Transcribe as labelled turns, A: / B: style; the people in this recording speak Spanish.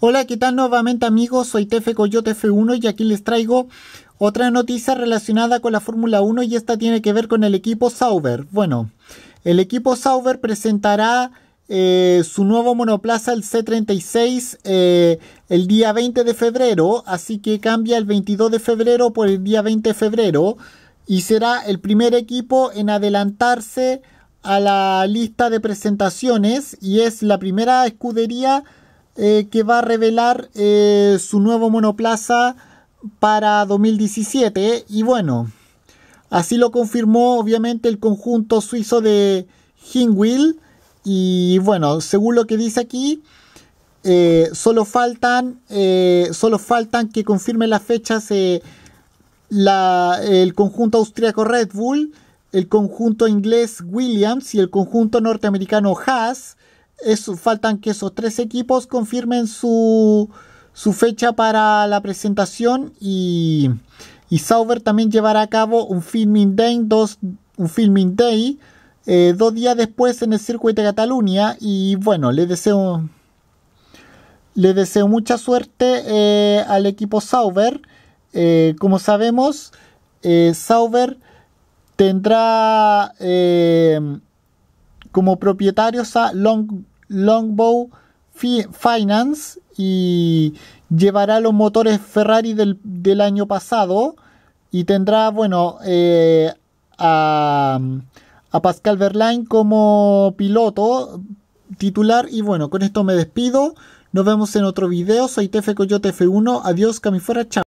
A: Hola, ¿qué tal nuevamente amigos? Soy Tefe Coyote F1 y aquí les traigo otra noticia relacionada con la Fórmula 1 y esta tiene que ver con el equipo Sauber. Bueno, el equipo Sauber presentará eh, su nuevo monoplaza, el C36, eh, el día 20 de febrero, así que cambia el 22 de febrero por el día 20 de febrero y será el primer equipo en adelantarse a la lista de presentaciones y es la primera escudería eh, que va a revelar eh, su nuevo monoplaza para 2017. Y bueno, así lo confirmó obviamente el conjunto suizo de Hingwil Y bueno, según lo que dice aquí, eh, solo, faltan, faltan que confirmen las fechas el conjunto austríaco Red Bull, el conjunto inglés Williams y el conjunto norteamericano Haas faltan que esos tres equipos confirmen su, fecha para la presentación y, Sauber también llevará a cabo un filming day, dos, un filming day eh, dos días después en el circuito de Cataluña y bueno, le deseo, le deseo mucha suerte eh, al equipo Sauber. Eh, como sabemos, Sauber tendrá como propietarios a Long, Longbow Finance y llevará los motores Ferrari del, año pasado y tendrá, bueno, eh, a, Pascal Verlaine como piloto titular y bueno, con esto me despido. Nos vemos en otro video. Soy TF Coyote F1. Adiós, Camifuera. Chao.